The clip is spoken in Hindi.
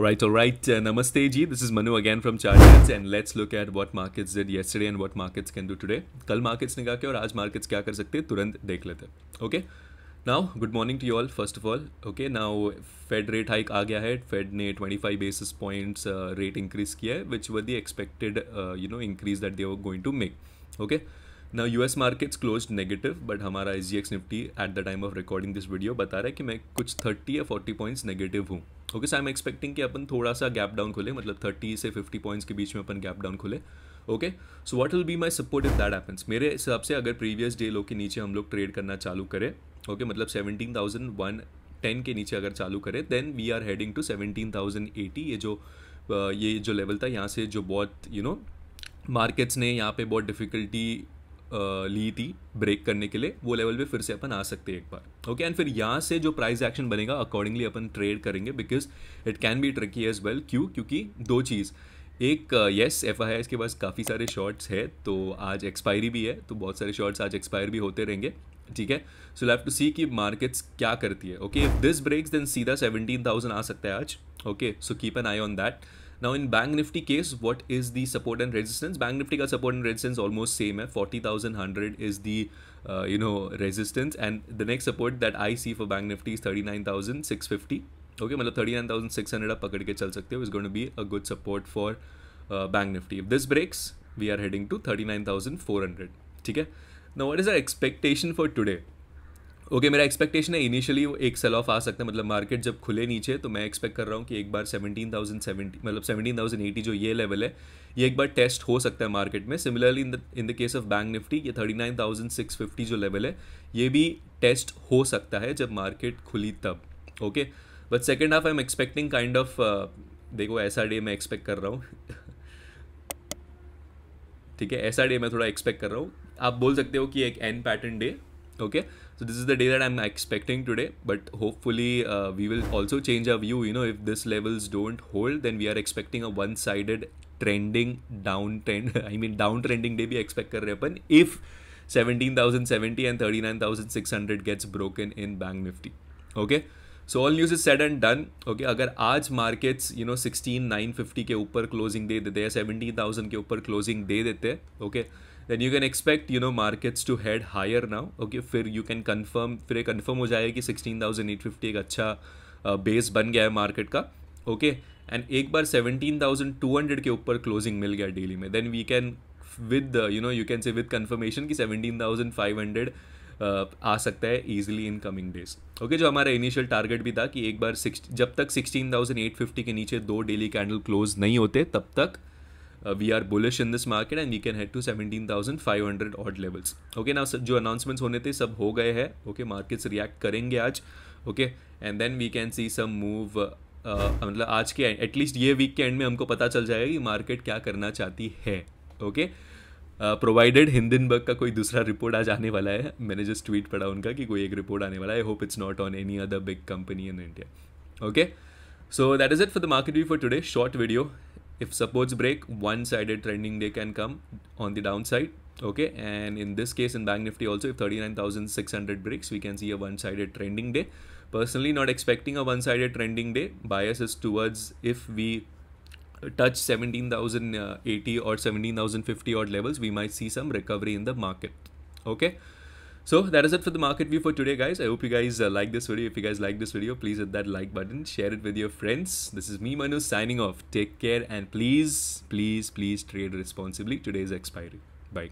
Alright, alright. Uh, namaste ji. This is Manu again from Charts and let's look at what markets did yesterday and what markets can do today. कल markets ने क्या किया और आज markets क्या कर सकते हैं तुरंत देख लेते हैं okay now good morning to you all first of all okay now Fed rate hike आ गया है फेड ने 25 बेसिस पॉइंट्स रेट इंक्रीज किया है which were the expected you know increase that they were going to make okay ना U S markets close negative but हमारा S G X Nifty at the time of recording this video बता रहा है कि मैं कुछ थर्टी या फोर्टी पॉइंट्स नेगेटिव हूँ okay so I am expecting कि अपन थोड़ा सा गैप डाउन खुले मतलब थर्टी से फिफ्टी पॉइंट्स के बीच में अपन गैप डाउन खुले okay so what will be my support if that happens मेरे हिसाब से अगर प्रीवियस डे लो के नीचे हम लोग ट्रेड करना चालू करें ओके okay, मतलब सेवनटीन थाउजेंड वन टेन के नीचे अगर चालू करें then we are heading to seventeen thousand eighty ये जो ये जो लेवल था यहाँ से जो बहुत यू नो मार्केट्स ने यहाँ पे बहुत डिफ़िकल्टी ली थी ब्रेक करने के लिए वो लेवल पे फिर से अपन आ सकते हैं एक बार ओके एंड फिर यहाँ से जो प्राइस एक्शन बनेगा अकॉर्डिंगली अपन ट्रेड करेंगे because it can be tricky as well क्यों क्योंकि दो चीज़ एक येस एफ आई के पास काफ़ी सारे शॉर्ट्स है तो आज एक्सपायरी भी है तो बहुत सारे शॉर्ट्स आज एक्सपायर भी होते रहेंगे ठीक है सो लेव टू सी कि मार्केट्स क्या करती है okay if this breaks then सीधा सेवनटीन थाउजेंड आ सकता है आज okay so keep an eye on that Now in Bank Nifty case, what is the support and resistance? Bank Nifty का support and resistance almost same है. 40,100 is the uh, you know resistance and the next support that I see for Bank Nifty is 39,650. Okay, मतलब 39,600 आप पकड़ के चल सकते हो. Is going to be a good support for uh, Bank Nifty. If this breaks, we are heading to 39,400. ठीक है. Now what is our expectation for today? Okay मेरा एक्सपेक्टेशन है इनिशियली वो एक सेल ऑफ आ सकता है मतलब मार्केट जब खुले नीचे तो मैं एक्सपेक्ट कर रहा हूँ कि एक बार सेवनटीन थाउजेंड सेवेंटी मतलब सेवनटीन थाउजेंड एटी जो ये लेवल है ये एक बार टेस्ट हो सकता है मार्केट में similarly in the in the case of Bank Nifty ये thirty nine thousand six fifty जो लेवल है ये भी टेस्ट हो सकता है जब मार्केट खुली तब okay but second half I am expecting kind of देखो ऐसा डे मैं एक्सपेक्ट कर रहा हूँ ठीक है ऐसा डे मैं थोड़ा एक्सपेक्ट कर रहा हूँ आप बोल सकते हो कि एक N pattern day okay so this is the day that i'm expecting today but hopefully uh, we will also change our view you know if these levels don't hold then we are expecting a one-sided trending downtrend i mean downtrending day we expect kar rahe if 17070 and 39600 gets broken in bank nifty okay so all news is said and done okay अगर आज markets you know sixteen nine fifty के ऊपर क्लोजिंग दे देते हैं सेवनटीन थाउजेंड के ऊपर क्लोजिंग दे देते हैं okay okay? Then you can expect you know markets to head higher now okay फिर यू कैन कन्फर्म फिर ये कन्फर्म हो जाएगा कि सिक्सटीन थाउजेंड एट फिफ्टी एक अच्छा बेस uh, बन गया है मार्केट का ओके okay? एंड एक बार सेवनटीन थाउजेंड टू हंड्रेड के ऊपर क्लोजिंग मिल गया डेली में then we can with you know you can say with confirmation कि सेवनटीन थाउजेंड फाइव हंड्रेड आ सकता है easily in coming days okay जो हमारा इनिशियल टारगेट भी था कि एक बार सिक्स जब तक सिक्सटीन थाउजेंड एट फिफ्टी के नीचे दो डेली कैंडल क्लोज नहीं होते तब तक uh, we are bullish in this market and we can head to 17,500 odd levels. Okay, now जो announcements होने थे सब हो गए हैं. Okay, markets react करेंगे आज. Okay, and then we can see some move uh, uh, मतलब आज के एटलीस्ट ये वीक के एंड में हमको पता चल जाएगा कि मार्केट क्या करना चाहती है ओके प्रोवाइडेड हिंदनबर्ग का कोई दूसरा रिपोर्ट आज आने वाला है मैंने जस्ट ट्वीट पढ़ा उनका कि कोई एक रिपोर्ट आने वाला है I hope it's not on any other big company in India okay so that is it for the market view for today short video if supports break one-sided trending day can come on the downside okay and in this case in bank nifty also if 39600 breaks we can see a one-sided trending day personally not expecting a one-sided trending day bias is towards if we touch 17080 or 17050 odd levels we might see some recovery in the market okay so that is it for the market view for today, guys. I hope you guys uh, like this video. If you guys like this video, please hit that like button, share it with your friends. This is me, Manu, signing off. Take care and please, please, please trade responsibly. Today's expiry. Bye.